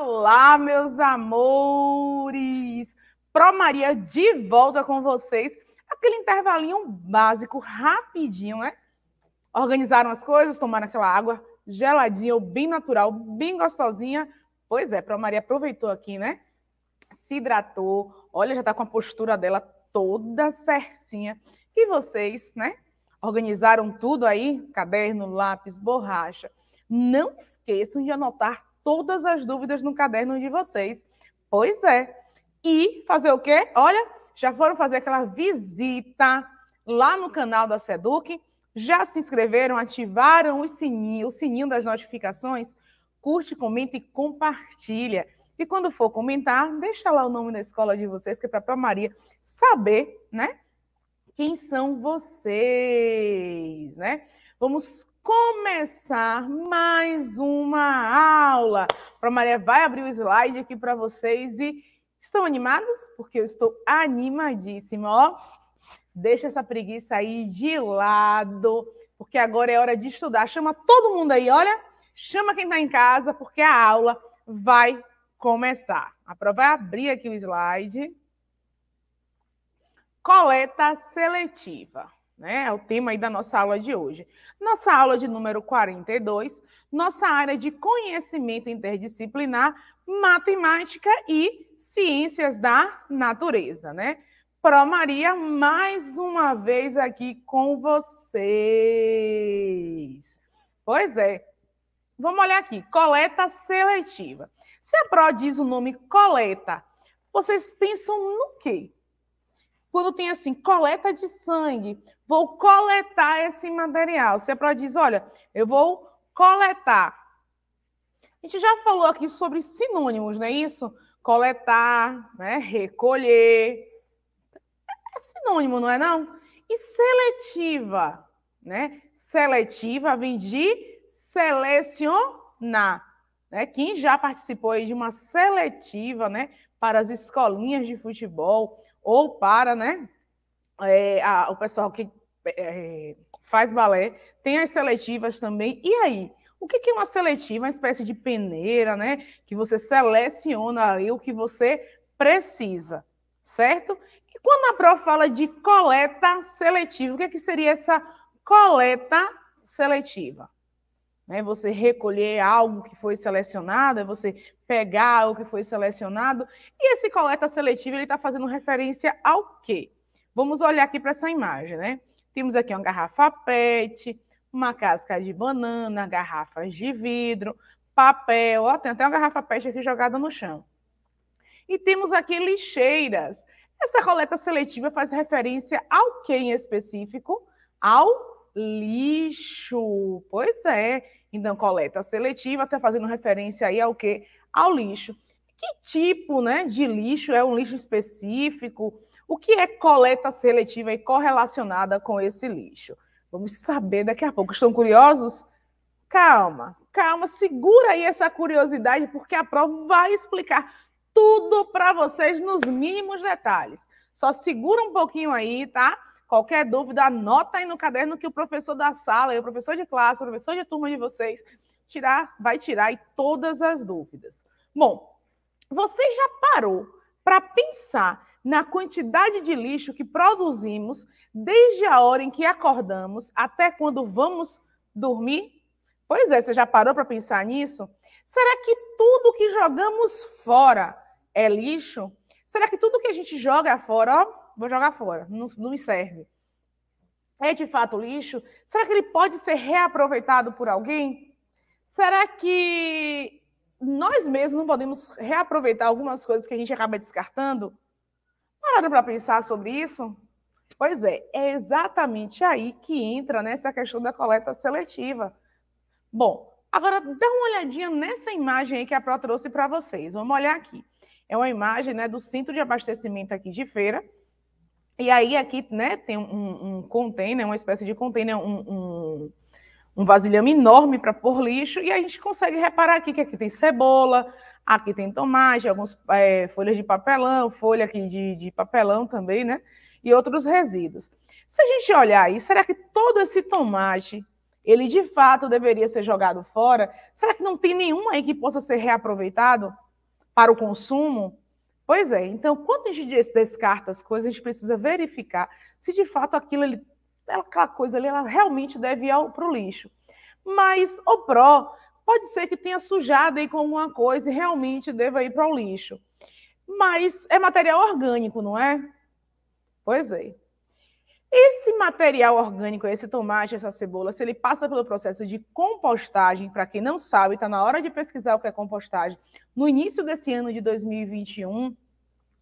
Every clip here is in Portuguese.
Olá, meus amores! Pro Maria de volta com vocês. Aquele intervalinho básico, rapidinho, né? Organizaram as coisas, tomaram aquela água geladinha, ou bem natural, bem gostosinha. Pois é, Pro Maria aproveitou aqui, né? Se hidratou. Olha, já tá com a postura dela toda certinha. E vocês, né? Organizaram tudo aí? Caderno, lápis, borracha. Não esqueçam de anotar todas as dúvidas no caderno de vocês. Pois é. E fazer o quê? Olha, já foram fazer aquela visita lá no canal da Seduc, já se inscreveram, ativaram o sininho, o sininho das notificações, curte, comenta e compartilha. E quando for comentar, deixa lá o nome da escola de vocês, que é para a Maria saber, né? Quem são vocês, né? Vamos começar mais uma aula. A Maria vai abrir o slide aqui para vocês e estão animados? Porque eu estou animadíssima, ó. Deixa essa preguiça aí de lado, porque agora é hora de estudar. Chama todo mundo aí, olha. Chama quem está em casa, porque a aula vai começar. A prova vai é abrir aqui o slide. Coleta seletiva né? É o tema aí da nossa aula de hoje. Nossa aula de número 42, nossa área de conhecimento interdisciplinar, matemática e ciências da natureza, né? Pro Maria, mais uma vez aqui com vocês. Pois é. Vamos olhar aqui, coleta seletiva. Se a Pro diz o nome coleta, vocês pensam no quê? Quando tem assim, coleta de sangue, vou coletar esse material. Se a prova diz, olha, eu vou coletar. A gente já falou aqui sobre sinônimos, não é isso? Coletar, né? recolher. É sinônimo, não é não? E seletiva, né? Seletiva vem de selecionar. Né? Quem já participou de uma seletiva, né? Para as escolinhas de futebol, ou para né, é, a, o pessoal que é, é, faz balé, tem as seletivas também. E aí? O que é uma seletiva? Uma espécie de peneira, né? Que você seleciona ali o que você precisa, certo? E quando a Pro fala de coleta seletiva, o que, é que seria essa coleta seletiva? Né? Você recolher algo que foi selecionado, é você pegar algo que foi selecionado. E esse coleta seletiva ele está fazendo referência ao quê? Vamos olhar aqui para essa imagem, né? Temos aqui uma garrafa PET, uma casca de banana, garrafas de vidro, papel, ó, tem até uma garrafa PET aqui jogada no chão. E temos aqui lixeiras. Essa coleta seletiva faz referência ao que em específico? Ao lixo. Pois é. Então, coleta seletiva, até tá fazendo referência aí ao que? Ao lixo. Que tipo né, de lixo é um lixo específico? O que é coleta seletiva e correlacionada com esse lixo? Vamos saber daqui a pouco. Estão curiosos? Calma, calma, segura aí essa curiosidade, porque a prova vai explicar tudo para vocês nos mínimos detalhes. Só segura um pouquinho aí, tá? Qualquer dúvida, anota aí no caderno que o professor da sala, o professor de classe, o professor de turma de vocês tirar, vai tirar aí todas as dúvidas. Bom, você já parou para pensar na quantidade de lixo que produzimos desde a hora em que acordamos até quando vamos dormir? Pois é, você já parou para pensar nisso? Será que tudo que jogamos fora é lixo? Será que tudo que a gente joga fora, ó, vou jogar fora, não, não me serve. É de fato lixo? Será que ele pode ser reaproveitado por alguém? Será que nós mesmos não podemos reaproveitar algumas coisas que a gente acaba descartando? Pararam para pensar sobre isso? Pois é, é exatamente aí que entra nessa questão da coleta seletiva. Bom, agora dá uma olhadinha nessa imagem aí que a Pro trouxe para vocês. Vamos olhar aqui. É uma imagem né, do centro de abastecimento aqui de feira, e aí aqui, né, tem um, um container, uma espécie de container, um, um, um vasilhame enorme para pôr lixo, e a gente consegue reparar aqui que aqui tem cebola, aqui tem tomate, algumas é, folhas de papelão, folha aqui de, de papelão também, né, e outros resíduos. Se a gente olhar aí, será que todo esse tomate, ele de fato deveria ser jogado fora? Será que não tem nenhum aí que possa ser reaproveitado para o consumo? Pois é, então quando a gente descarta as coisas, a gente precisa verificar se de fato aquilo ali, é aquela coisa ali, ela realmente deve ir para o lixo. Mas o pró pode ser que tenha sujado aí com alguma coisa e realmente deva ir para o lixo. Mas é material orgânico, não é? Pois é. Esse material orgânico, esse tomate, essa cebola, se ele passa pelo processo de compostagem, para quem não sabe, está na hora de pesquisar o que é compostagem. No início desse ano de 2021,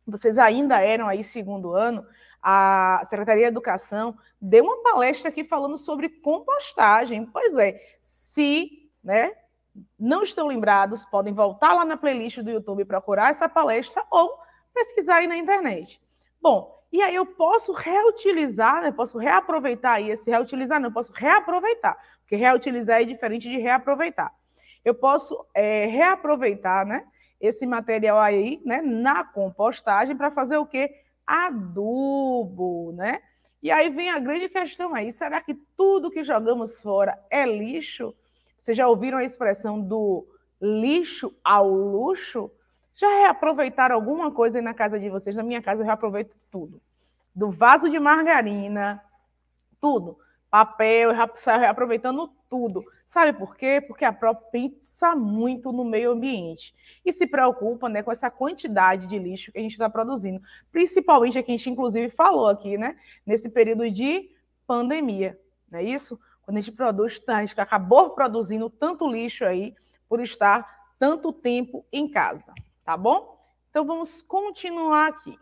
vocês ainda eram aí segundo ano, a Secretaria de Educação deu uma palestra aqui falando sobre compostagem. Pois é, se né, não estão lembrados, podem voltar lá na playlist do YouTube e procurar essa palestra ou pesquisar aí na internet. Bom, e aí eu posso reutilizar, né? Posso reaproveitar aí esse reutilizar, não, eu posso reaproveitar, porque reutilizar é diferente de reaproveitar. Eu posso é, reaproveitar, né? Esse material aí, né? Na compostagem para fazer o quê? Adubo, né? E aí vem a grande questão aí: será que tudo que jogamos fora é lixo? Vocês já ouviram a expressão do lixo ao luxo? Já reaproveitaram alguma coisa aí na casa de vocês? Na minha casa eu reaproveito tudo. Do vaso de margarina, tudo. Papel, eu saio reaproveitando tudo. Sabe por quê? Porque a Pro pensa muito no meio ambiente e se preocupa né, com essa quantidade de lixo que a gente está produzindo. Principalmente a que a gente, inclusive, falou aqui, né? Nesse período de pandemia. Não é isso? Quando a gente produz, a gente acabou produzindo tanto lixo aí por estar tanto tempo em casa tá bom? Então vamos continuar aqui.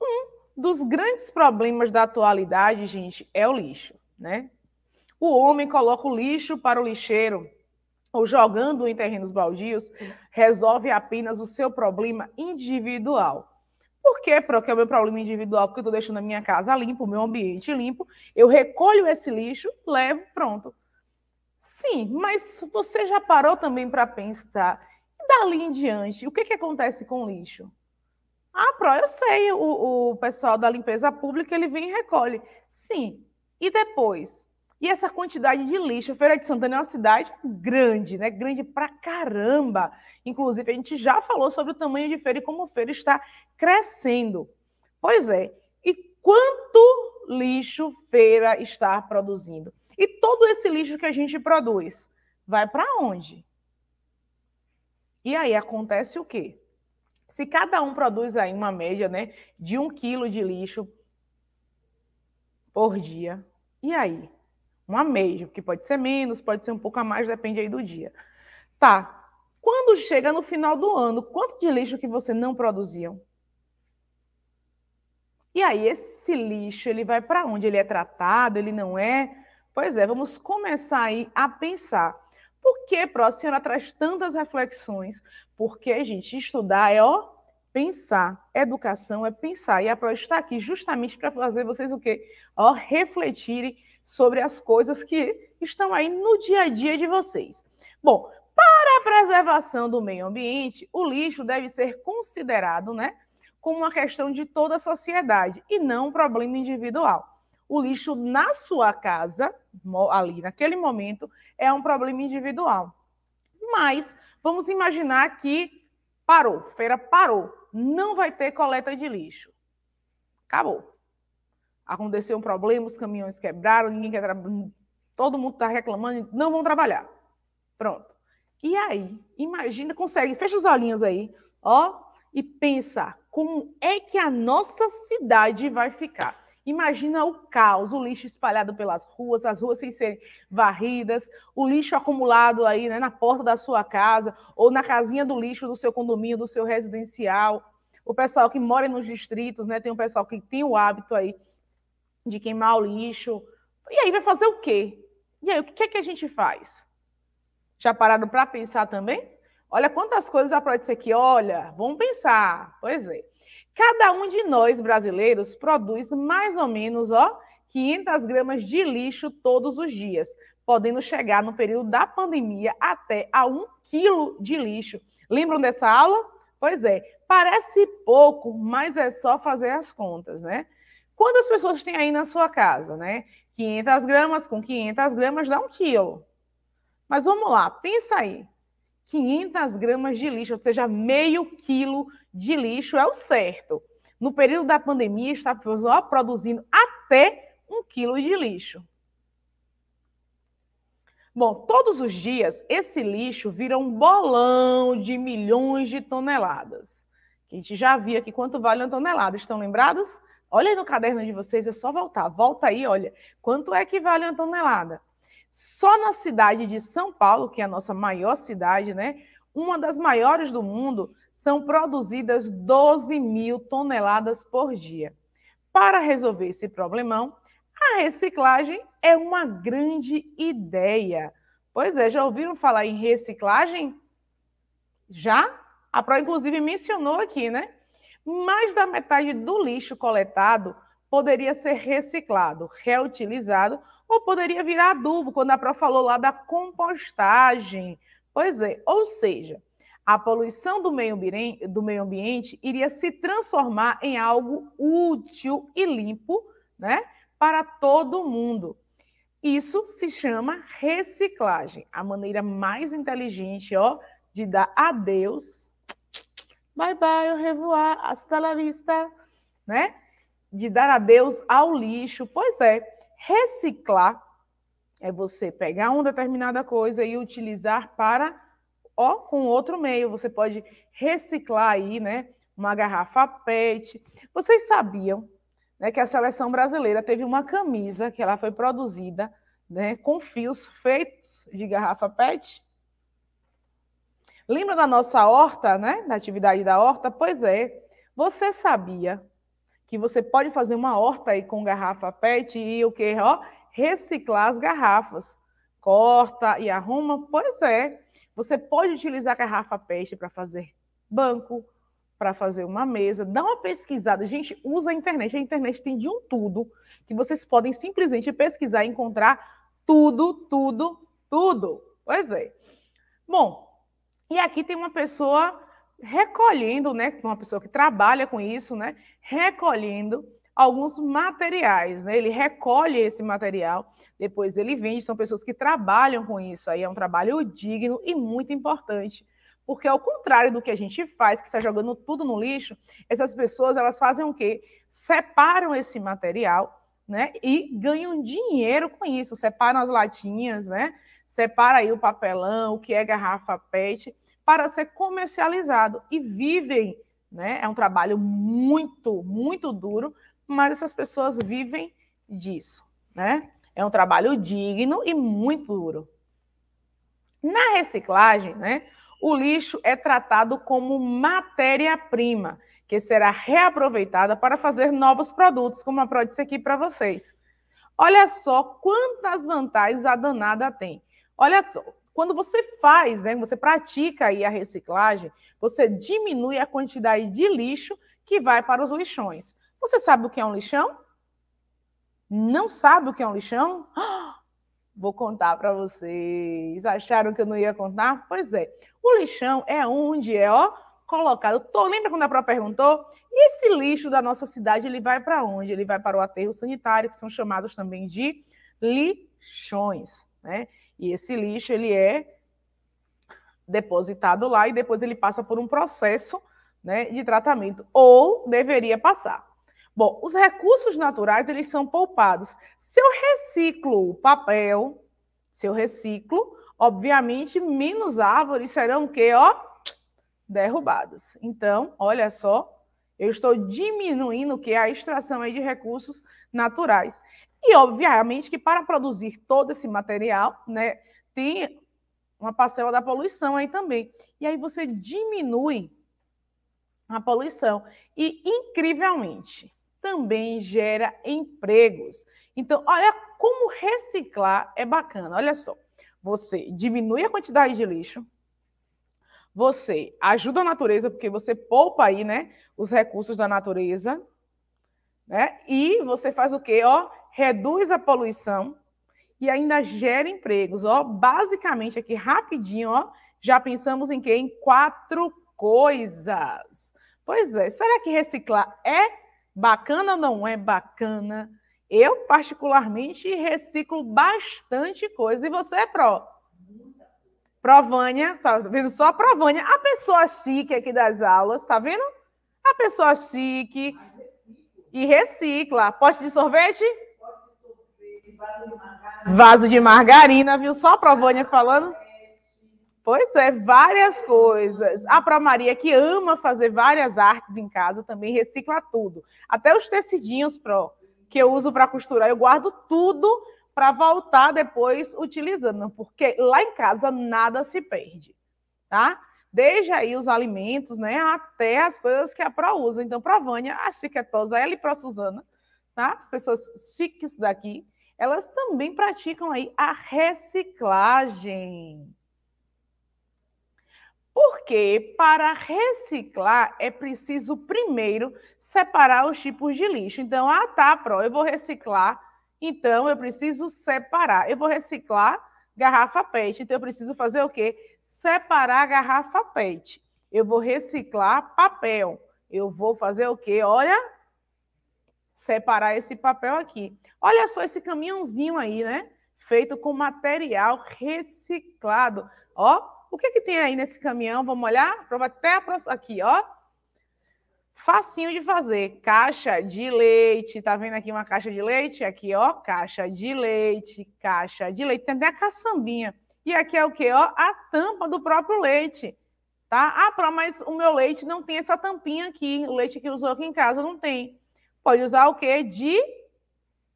Um dos grandes problemas da atualidade, gente, é o lixo, né? O homem coloca o lixo para o lixeiro ou jogando em terrenos baldios, resolve apenas o seu problema individual. Por quê? Porque é o meu problema individual, porque eu estou deixando a minha casa limpa, o meu ambiente limpo, eu recolho esse lixo, levo, pronto. Sim, mas você já parou também para pensar dali em diante, o que, que acontece com o lixo? Ah, pró eu sei, o, o pessoal da limpeza pública ele vem e recolhe. Sim. E depois? E essa quantidade de lixo? Feira de Santana é uma cidade grande, né? Grande pra caramba. Inclusive, a gente já falou sobre o tamanho de feira e como a feira está crescendo. Pois é. E quanto lixo feira está produzindo? E todo esse lixo que a gente produz vai para onde? E aí acontece o quê? Se cada um produz aí uma média né, de um quilo de lixo por dia, e aí? Uma média, porque pode ser menos, pode ser um pouco a mais, depende aí do dia. Tá. Quando chega no final do ano, quanto de lixo que você não produziam? E aí esse lixo, ele vai para onde? Ele é tratado, ele não é? Pois é, vamos começar aí a pensar por que, Pró, a senhora traz tantas reflexões? Porque, gente, estudar é ó, pensar. Educação é pensar. E a Pró está aqui justamente para fazer vocês o quê? Ó, refletirem sobre as coisas que estão aí no dia a dia de vocês. Bom, para a preservação do meio ambiente, o lixo deve ser considerado, né, como uma questão de toda a sociedade e não um problema individual o lixo na sua casa, ali naquele momento, é um problema individual. Mas vamos imaginar que parou, feira parou, não vai ter coleta de lixo. Acabou. Aconteceu um problema, os caminhões quebraram, ninguém quer todo mundo está reclamando, não vão trabalhar. Pronto. E aí, imagina, consegue, fecha os olhinhos aí, ó, e pensa como é que a nossa cidade vai ficar. Imagina o caos, o lixo espalhado pelas ruas, as ruas sem serem varridas, o lixo acumulado aí né, na porta da sua casa ou na casinha do lixo do seu condomínio, do seu residencial. O pessoal que mora nos distritos, né, tem o pessoal que tem o hábito aí de queimar o lixo. E aí vai fazer o quê? E aí, o que é que a gente faz? Já pararam para pensar também? Olha quantas coisas a Pró disse aqui, olha, vamos pensar. Pois é. Cada um de nós brasileiros produz mais ou menos, ó, 500 gramas de lixo todos os dias, podendo chegar no período da pandemia até a 1 quilo de lixo. Lembram dessa aula? Pois é, parece pouco, mas é só fazer as contas, né? Quantas pessoas tem aí na sua casa, né? 500 gramas com 500 gramas dá um quilo. Mas vamos lá, pensa aí. 500 gramas de lixo, ou seja, meio quilo de lixo é o certo. No período da pandemia, está produzindo até um quilo de lixo. Bom, todos os dias esse lixo vira um bolão de milhões de toneladas. A gente já viu aqui quanto vale uma tonelada, estão lembrados? Olha aí no caderno de vocês, é só voltar. Volta aí, olha. Quanto é que vale uma tonelada? Só na cidade de São Paulo, que é a nossa maior cidade, né? Uma das maiores do mundo, são produzidas 12 mil toneladas por dia. Para resolver esse problemão, a reciclagem é uma grande ideia. Pois é, já ouviram falar em reciclagem? Já? A Pro, inclusive, mencionou aqui, né? Mais da metade do lixo coletado poderia ser reciclado, reutilizado ou poderia virar adubo, quando a Pro falou lá da compostagem. Pois é, ou seja, a poluição do meio, ambiente, do meio ambiente iria se transformar em algo útil e limpo né, para todo mundo. Isso se chama reciclagem, a maneira mais inteligente ó, de dar adeus. Bye bye, eu revoar, hasta la vista, né? De dar adeus ao lixo. Pois é, Reciclar é você pegar uma determinada coisa e utilizar para ó, com outro meio. Você pode reciclar aí, né? Uma garrafa PET. Vocês sabiam né, que a seleção brasileira teve uma camisa que ela foi produzida né, com fios feitos de garrafa PET? Lembra da nossa horta, né? Da atividade da horta? Pois é. Você sabia que você pode fazer uma horta aí com garrafa PET e o que, ó, reciclar as garrafas. Corta e arruma, pois é. Você pode utilizar a garrafa PET para fazer banco, para fazer uma mesa, dá uma pesquisada. Gente, usa a internet. A internet tem de um tudo que vocês podem simplesmente pesquisar e encontrar tudo, tudo, tudo. Pois é. Bom, e aqui tem uma pessoa recolhendo, né, uma pessoa que trabalha com isso, né, recolhendo alguns materiais, né? Ele recolhe esse material, depois ele vende, são pessoas que trabalham com isso. Aí é um trabalho digno e muito importante, porque ao contrário do que a gente faz, que está jogando tudo no lixo, essas pessoas elas fazem o quê? Separam esse material, né? E ganham dinheiro com isso. Separam as latinhas, né? Separa aí o papelão, o que é garrafa PET para ser comercializado e vivem, né? É um trabalho muito, muito duro, mas essas pessoas vivem disso, né? É um trabalho digno e muito duro. Na reciclagem, né, o lixo é tratado como matéria-prima, que será reaproveitada para fazer novos produtos, como a Pro disse aqui para vocês. Olha só quantas vantagens a danada tem. Olha só, quando você faz, né, você pratica aí a reciclagem, você diminui a quantidade de lixo que vai para os lixões. Você sabe o que é um lixão? Não sabe o que é um lixão? Vou contar para vocês. Acharam que eu não ia contar? Pois é. O lixão é onde é, ó, colocado. Tô, lembra quando a própria perguntou? E esse lixo da nossa cidade, ele vai para onde? Ele vai para o aterro sanitário, que são chamados também de lixões, né? E esse lixo ele é depositado lá e depois ele passa por um processo né, de tratamento, ou deveria passar. Bom, os recursos naturais eles são poupados. Se eu reciclo o papel, se eu reciclo, obviamente menos árvores serão que ó derrubadas. Então, olha só, eu estou diminuindo que a extração aí de recursos naturais. E, obviamente, que para produzir todo esse material, né, tem uma parcela da poluição aí também. E aí você diminui a poluição. E, incrivelmente, também gera empregos. Então, olha como reciclar é bacana. Olha só, você diminui a quantidade de lixo, você ajuda a natureza, porque você poupa aí, né, os recursos da natureza, né? E você faz o quê? Ó, reduz a poluição e ainda gera empregos. Ó, basicamente aqui rapidinho, ó, já pensamos em quê? quatro coisas. Pois é, será que reciclar é bacana ou não é bacana? Eu, particularmente, reciclo bastante coisa. E você é pró? Provânia, tá vendo só a Provânia? A pessoa chique aqui das aulas, tá vendo? A pessoa chique. E recicla. Pote de sorvete? Vaso de margarina, viu só a Provânia falando? Pois é, várias coisas. A Pro Maria, que ama fazer várias artes em casa, também recicla tudo. Até os tecidinhos, Pro, que eu uso para costurar, eu guardo tudo para voltar depois utilizando, porque lá em casa nada se perde, tá? Desde aí os alimentos, né, até as coisas que a Pro usa. Então, Provânia, a Chiquetosa, ela e Pro Suzana, tá? As pessoas chiques daqui, elas também praticam aí a reciclagem. Porque para reciclar é preciso primeiro separar os tipos de lixo. Então, ah, tá, pro, eu vou reciclar, então eu preciso separar. Eu vou reciclar garrafa PET, então eu preciso fazer o quê? Separar a garrafa PET. Eu vou reciclar papel. Eu vou fazer o quê? Olha, separar esse papel aqui. Olha só esse caminhãozinho aí, né? Feito com material reciclado. Ó, o que, que tem aí nesse caminhão? Vamos olhar? Prova até a próxima. Aqui, ó. Facinho de fazer. Caixa de leite. Tá vendo aqui uma caixa de leite? Aqui, ó. Caixa de leite. Caixa de leite. Tem até a caçambinha. E aqui é o quê? Ó, a tampa do próprio leite. Tá? Ah, Pró, mas o meu leite não tem essa tampinha aqui. O leite que usou aqui em casa não tem. Pode usar o quê? De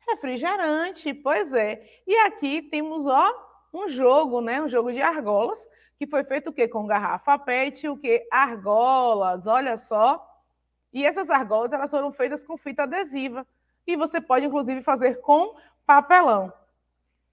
refrigerante, pois é. E aqui temos, ó, um jogo, né? Um jogo de argolas, que foi feito o que Com garrafa PET, o quê? Argolas, olha só. E essas argolas, elas foram feitas com fita adesiva. E você pode, inclusive, fazer com papelão.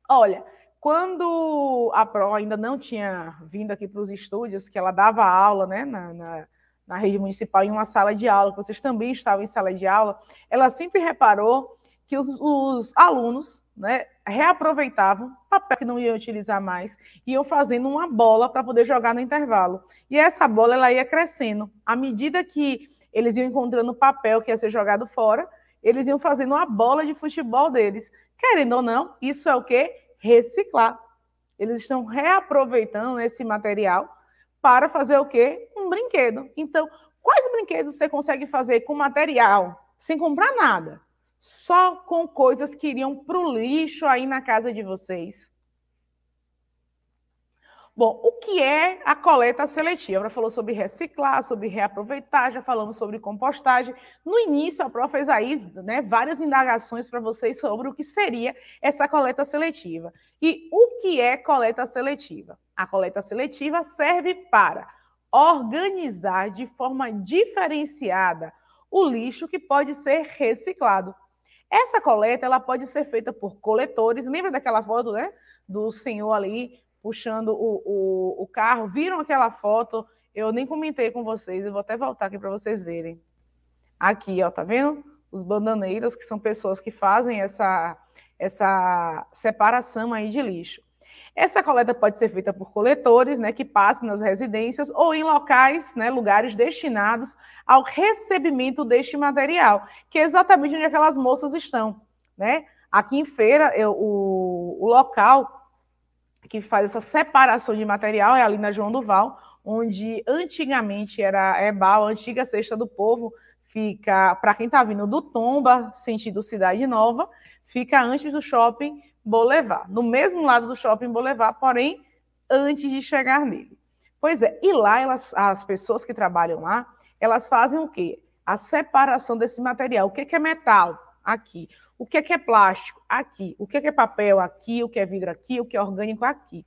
Olha, quando a Pro ainda não tinha vindo aqui para os estúdios, que ela dava aula né, na, na, na rede municipal em uma sala de aula, que vocês também estavam em sala de aula, ela sempre reparou que os, os alunos né, reaproveitavam papel que não iam utilizar mais, iam fazendo uma bola para poder jogar no intervalo. E essa bola ela ia crescendo. À medida que eles iam encontrando papel que ia ser jogado fora, eles iam fazendo uma bola de futebol deles. Querendo ou não, isso é o que? Reciclar. Eles estão reaproveitando esse material para fazer o quê? brinquedo. Então, quais brinquedos você consegue fazer com material, sem comprar nada? Só com coisas que iriam para o lixo aí na casa de vocês. Bom, o que é a coleta seletiva? Ela falou sobre reciclar, sobre reaproveitar, já falamos sobre compostagem. No início, a Pro fez aí né, várias indagações para vocês sobre o que seria essa coleta seletiva. E o que é coleta seletiva? A coleta seletiva serve para organizar de forma diferenciada o lixo que pode ser reciclado. Essa coleta ela pode ser feita por coletores. Lembra daquela foto, né? Do senhor ali puxando o, o, o carro. Viram aquela foto? Eu nem comentei com vocês, eu vou até voltar aqui para vocês verem. Aqui, ó, tá vendo? Os bandaneiros, que são pessoas que fazem essa, essa separação aí de lixo. Essa coleta pode ser feita por coletores, né, que passam nas residências ou em locais, né, lugares destinados ao recebimento deste material, que é exatamente onde aquelas moças estão, né? Aqui em Feira, eu, o, o local que faz essa separação de material é ali na João Duval, onde antigamente era Ebal, é a antiga Cesta do Povo, fica, para quem está vindo do Tomba, sentido Cidade Nova, fica antes do shopping Boulevard, no mesmo lado do shopping Boulevard, porém antes de chegar nele. Pois é, e lá elas, as pessoas que trabalham lá, elas fazem o quê? A separação desse material. O que é, que é metal? Aqui. O que é, que é plástico? Aqui. O que é, que é papel? Aqui. O que é vidro? Aqui. O que é orgânico? Aqui.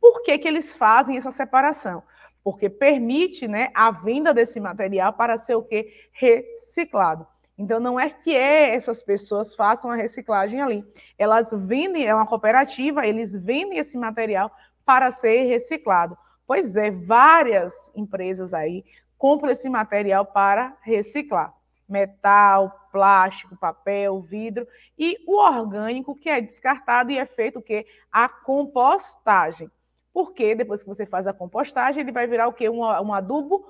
Por que, que eles fazem essa separação? Porque permite né, a venda desse material para ser o quê? Reciclado. Então, não é que é, essas pessoas façam a reciclagem ali. Elas vendem, é uma cooperativa, eles vendem esse material para ser reciclado. Pois é, várias empresas aí compram esse material para reciclar. Metal, plástico, papel, vidro e o orgânico que é descartado e é feito o quê? A compostagem. Porque depois que você faz a compostagem, ele vai virar o quê? Um, um adubo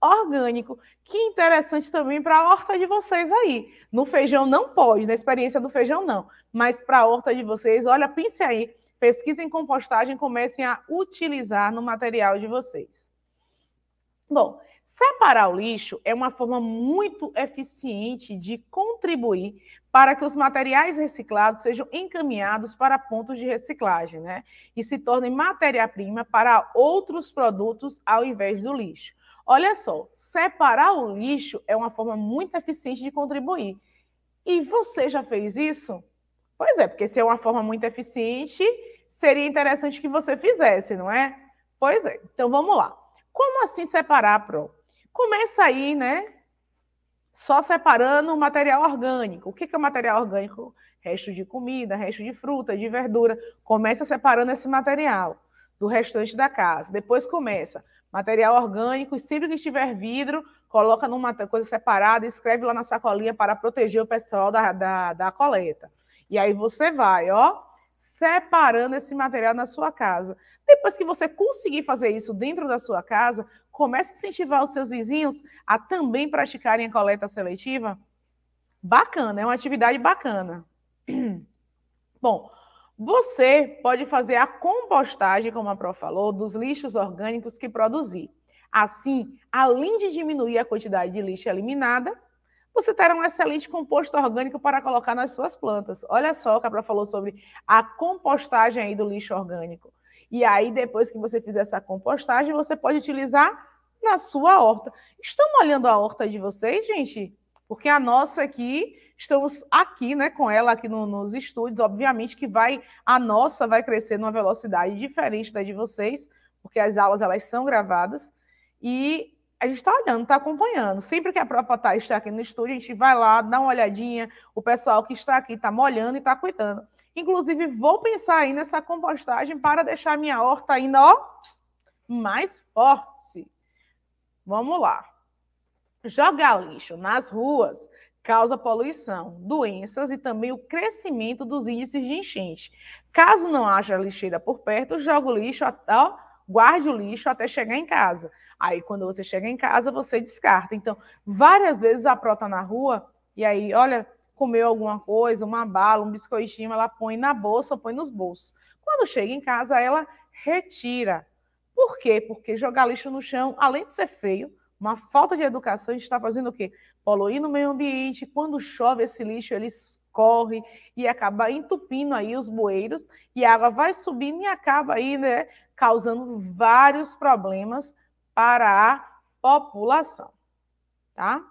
orgânico, que interessante também para a horta de vocês aí. No feijão não pode, na experiência do feijão não, mas para a horta de vocês, olha, pense aí, pesquisem compostagem, comecem a utilizar no material de vocês. Bom, separar o lixo é uma forma muito eficiente de contribuir para que os materiais reciclados sejam encaminhados para pontos de reciclagem, né? E se tornem matéria-prima para outros produtos ao invés do lixo. Olha só, separar o lixo é uma forma muito eficiente de contribuir. E você já fez isso? Pois é, porque se é uma forma muito eficiente, seria interessante que você fizesse, não é? Pois é. Então vamos lá. Como assim separar, Pro? Começa aí, né? Só separando o material orgânico. O que é o material orgânico? Resto de comida, resto de fruta, de verdura. Começa separando esse material do restante da casa. Depois começa Material orgânico, sempre que estiver vidro, coloca numa coisa separada, escreve lá na sacolinha para proteger o pessoal da, da, da coleta. E aí você vai, ó, separando esse material na sua casa. Depois que você conseguir fazer isso dentro da sua casa, comece a incentivar os seus vizinhos a também praticarem a coleta seletiva. Bacana, é uma atividade bacana. Bom, você pode fazer a compostagem, como a Pro falou, dos lixos orgânicos que produzir. Assim, além de diminuir a quantidade de lixo eliminada, você terá um excelente composto orgânico para colocar nas suas plantas. Olha só, o Capra falou sobre a compostagem aí do lixo orgânico. E aí, depois que você fizer essa compostagem, você pode utilizar na sua horta. Estão olhando a horta de vocês, gente? Porque a nossa aqui, estamos aqui, né, com ela aqui no, nos estúdios, obviamente que vai a nossa vai crescer numa velocidade diferente da de vocês, porque as aulas elas são gravadas e a gente está olhando, está acompanhando. Sempre que a própria Thais está aqui no estúdio, a gente vai lá, dá uma olhadinha. O pessoal que está aqui está molhando e está cuidando. Inclusive, vou pensar aí nessa compostagem para deixar minha horta ainda ó, mais forte. Vamos lá. Jogar lixo nas ruas causa poluição, doenças e também o crescimento dos índices de enchente. Caso não haja lixeira por perto, joga o lixo até, guarde o lixo até chegar em casa. Aí quando você chega em casa, você descarta. Então, várias vezes a prota na rua e aí, olha, comeu alguma coisa, uma bala, um biscoitinho, ela põe na bolsa, põe nos bolsos. Quando chega em casa, ela retira. Por quê? Porque jogar lixo no chão, além de ser feio, uma falta de educação, a gente está fazendo o quê? Poluindo o meio ambiente. Quando chove, esse lixo ele escorre e acaba entupindo aí os bueiros e a água vai subindo e acaba aí, né, causando vários problemas para a população, tá?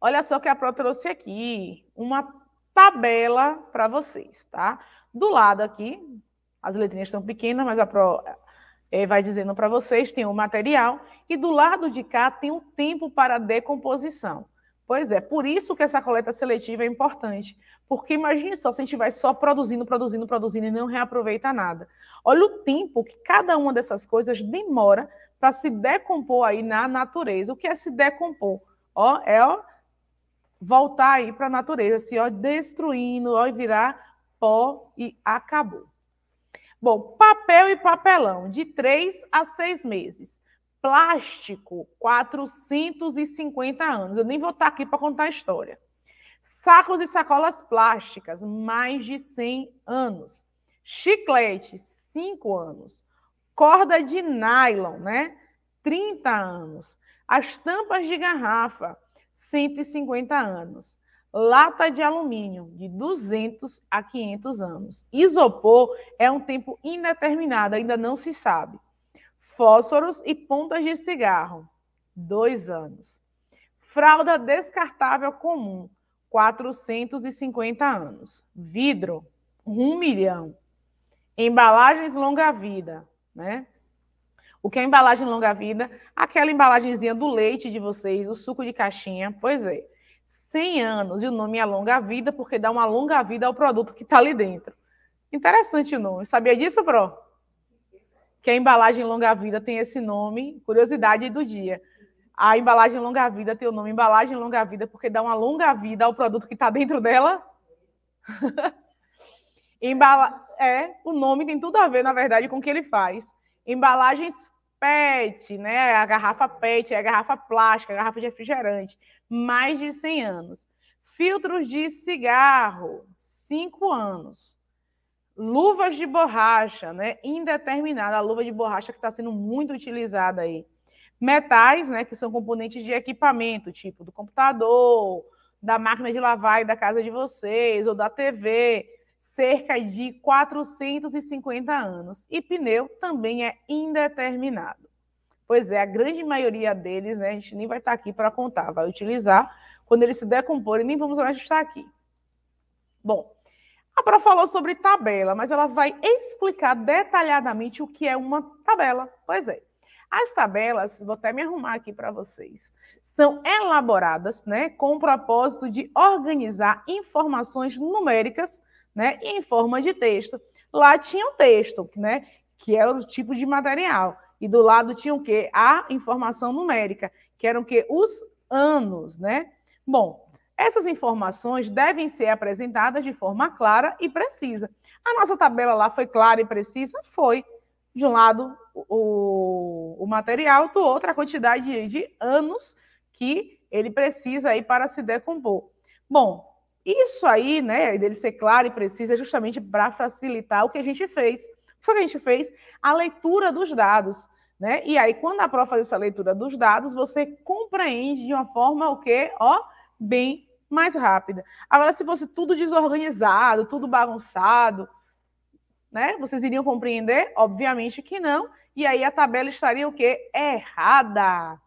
Olha só o que a Pro trouxe aqui uma tabela para vocês, tá? Do lado aqui, as letrinhas estão pequenas, mas a Pro é, vai dizendo para vocês, tem o material, e do lado de cá tem o tempo para decomposição. Pois é, por isso que essa coleta seletiva é importante. Porque imagine só se a gente vai só produzindo, produzindo, produzindo e não reaproveita nada. Olha o tempo que cada uma dessas coisas demora para se decompor aí na natureza. O que é se decompor? Ó, é ó, voltar aí para a natureza, se ó, destruindo, ó, virar pó e acabou. Bom, papel e papelão, de 3 a 6 meses. Plástico, 450 anos. Eu nem vou estar aqui para contar a história. Sacos e sacolas plásticas, mais de 100 anos. Chiclete, 5 anos. Corda de nylon, né? 30 anos. As tampas de garrafa, 150 anos lata de alumínio, de 200 a 500 anos. Isopor é um tempo indeterminado, ainda não se sabe. Fósforos e pontas de cigarro, dois anos. Fralda descartável comum, 450 anos. Vidro, 1 milhão. Embalagens longa-vida, né? O que é embalagem longa-vida? Aquela embalagenzinha do leite de vocês, o suco de caixinha, pois é. 100 anos. E o nome é Longa Vida, porque dá uma longa vida ao produto que está ali dentro. Interessante o nome. Sabia disso, Pro? Que a embalagem Longa Vida tem esse nome, curiosidade do dia. A embalagem Longa Vida tem o nome embalagem Longa Vida, porque dá uma longa vida ao produto que está dentro dela. Embala... É, o nome tem tudo a ver, na verdade, com o que ele faz. Embalagens PET, né? A garrafa PET, é a garrafa plástica, a garrafa de refrigerante mais de 100 anos. Filtros de cigarro, 5 anos. Luvas de borracha, né? Indeterminada, a luva de borracha que está sendo muito utilizada aí. Metais, né? Que são componentes de equipamento, tipo do computador, da máquina de lavar e da casa de vocês, ou da TV, cerca de 450 anos. E pneu também é indeterminado. Pois é, a grande maioria deles, né, a gente nem vai estar aqui para contar, vai utilizar quando eles se decomporem, nem vamos mais estar aqui. Bom, a Pro falou sobre tabela, mas ela vai explicar detalhadamente o que é uma tabela. Pois é. As tabelas, vou até me arrumar aqui para vocês, são elaboradas né, com o propósito de organizar informações numéricas né, em forma de texto. Lá tinha o texto, né, que é o tipo de material e do lado tinha o quê? A informação numérica, que eram o quê? Os anos, né? Bom, essas informações devem ser apresentadas de forma clara e precisa. A nossa tabela lá foi clara e precisa? Foi. De um lado, o, o material, do outro, a quantidade de, de anos que ele precisa aí para se decompor. Bom, isso aí, né, dele ser claro e preciso, é justamente para facilitar o que a gente fez. Foi o que a gente fez a leitura dos dados. Né? E aí, quando a prova faz essa leitura dos dados, você compreende de uma forma o quê? Ó, bem mais rápida. Agora, se fosse tudo desorganizado, tudo bagunçado, né? Vocês iriam compreender? Obviamente que não. E aí a tabela estaria o quê? Errada.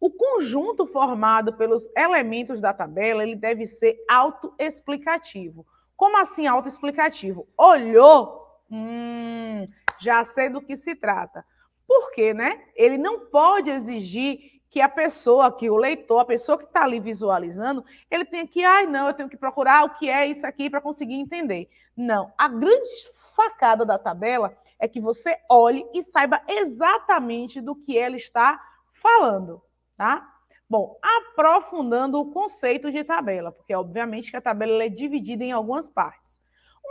O conjunto formado pelos elementos da tabela, ele deve ser autoexplicativo. Como assim autoexplicativo? Olhou Hum, já sei do que se trata. Por quê, né? Ele não pode exigir que a pessoa, que o leitor, a pessoa que está ali visualizando, ele tenha que, ai, não, eu tenho que procurar o que é isso aqui para conseguir entender. Não. A grande sacada da tabela é que você olhe e saiba exatamente do que ela está falando, tá? Bom, aprofundando o conceito de tabela, porque obviamente que a tabela é dividida em algumas partes.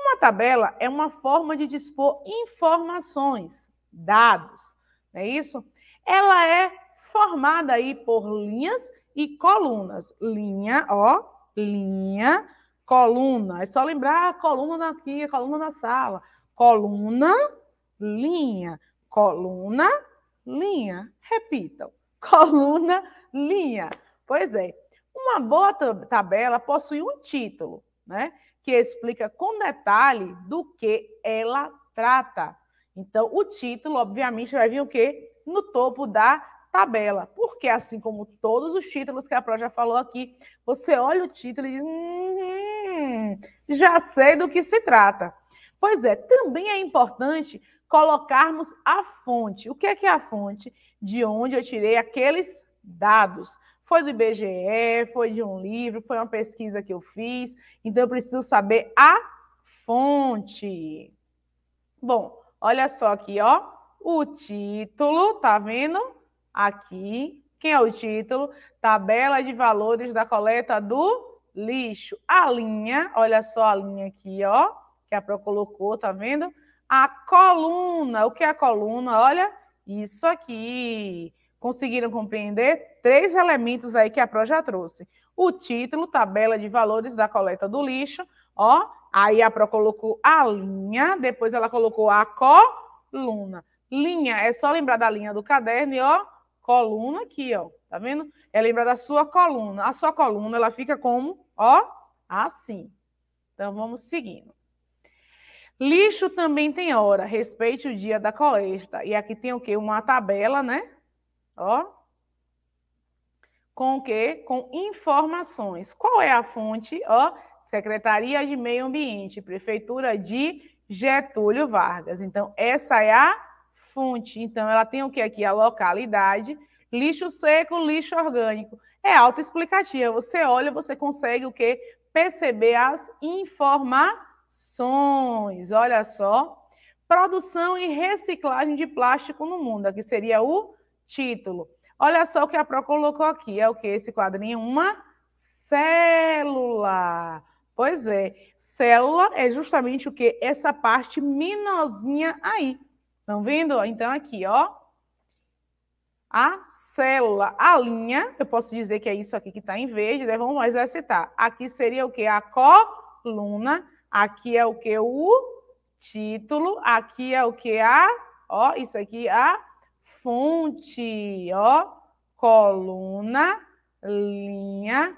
Uma tabela é uma forma de dispor informações, dados, não é isso? Ela é formada aí por linhas e colunas. Linha, ó, linha, coluna. É só lembrar a coluna aqui, a coluna da sala. Coluna, linha. Coluna, linha. Repitam. Coluna, linha. Pois é. Uma boa tabela possui um título, né? que explica com detalhe do que ela trata. Então, o título, obviamente, vai vir o quê? No topo da tabela. Porque, assim como todos os títulos que a Pro já falou aqui, você olha o título e diz: hum, já sei do que se trata. Pois é, também é importante colocarmos a fonte. O que é que é a fonte? De onde eu tirei aqueles dados. Foi do IBGE, foi de um livro, foi uma pesquisa que eu fiz. Então, eu preciso saber a fonte. Bom, olha só aqui, ó. O título, tá vendo? Aqui. Quem é o título? Tabela de valores da coleta do lixo. A linha, olha só a linha aqui, ó, que a Pro colocou, tá vendo? A coluna, o que é a coluna? Olha, isso aqui conseguiram compreender três elementos aí que a Pro já trouxe. O título, tabela de valores da coleta do lixo, ó, aí a Pro colocou a linha, depois ela colocou a coluna. Linha, é só lembrar da linha do caderno e ó, coluna aqui, ó, tá vendo? É lembrar da sua coluna. A sua coluna, ela fica como, ó, assim. Então vamos seguindo. Lixo também tem hora, respeite o dia da coleta. E aqui tem o quê? Uma tabela, né? Ó. Com o quê? Com informações. Qual é a fonte? Ó, Secretaria de Meio Ambiente, Prefeitura de Getúlio Vargas. Então, essa é a fonte. Então, ela tem o que aqui? A localidade, lixo seco, lixo orgânico. É autoexplicativa. Você olha, você consegue o quê? Perceber as informações. Olha só. Produção e reciclagem de plástico no mundo. Aqui seria o título. Olha só o que a Pro colocou aqui, é o que esse quadrinho? É uma célula. Pois é, célula é justamente o que? Essa parte minozinha aí. Estão vendo? Então, aqui, ó. A célula, a linha, eu posso dizer que é isso aqui que está em verde, né? vamos exercitar. Aqui seria o que? A coluna, aqui é o que? O título, aqui é o que? A, ó, isso aqui, a fonte, ó, coluna, linha,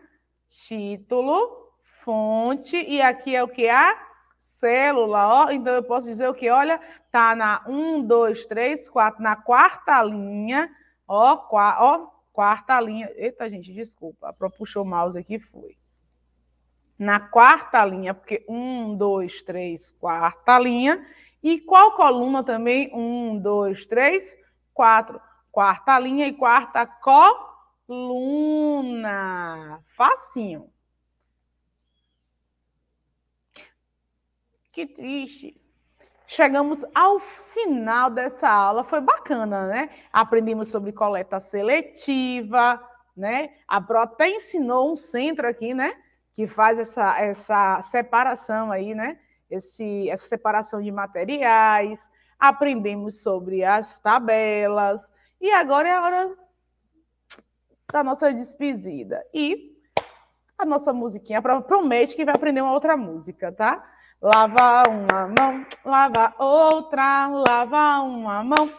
título, fonte e aqui é o que a célula, ó. Então eu posso dizer o que, olha, tá na 1 2 3 4 na quarta linha, ó, qua, ó, quarta linha. Eita, gente, desculpa, puxou o mouse aqui foi. Na quarta linha, porque 1 2 3 quarta linha e qual coluna também? 1 2 3 quatro. Quarta linha e quarta coluna. Facinho. Que triste. Chegamos ao final dessa aula, foi bacana, né? Aprendemos sobre coleta seletiva, né? A até ensinou um centro aqui, né? Que faz essa, essa separação aí, né? Esse, essa separação de materiais, aprendemos sobre as tabelas e agora é a hora da nossa despedida. E a nossa musiquinha promete que vai aprender uma outra música, tá? Lava uma mão, lava outra, lava uma mão.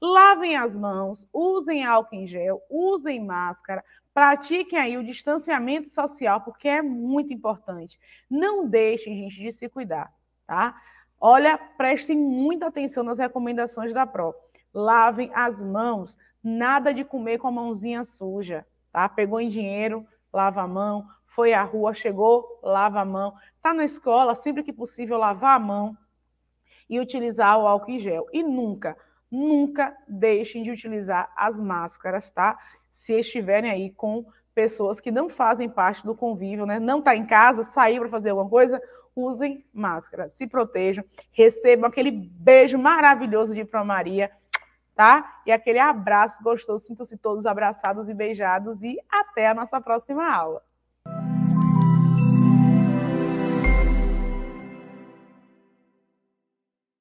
Lavem as mãos, usem álcool em gel, usem máscara, pratiquem aí o distanciamento social, porque é muito importante. Não deixem, gente, de se cuidar, tá? Olha, prestem muita atenção nas recomendações da Pro. Lavem as mãos, nada de comer com a mãozinha suja, tá? Pegou em dinheiro, lava a mão, foi à rua, chegou, lava a mão. Tá na escola, sempre que possível, lavar a mão e utilizar o álcool em gel. E nunca, nunca deixem de utilizar as máscaras, tá? Se estiverem aí com pessoas que não fazem parte do convívio, né? Não está em casa, sair para fazer alguma coisa, usem máscara, se protejam, recebam aquele beijo maravilhoso de Pro Maria, tá? E aquele abraço gostoso, sintam-se todos abraçados e beijados e até a nossa próxima aula.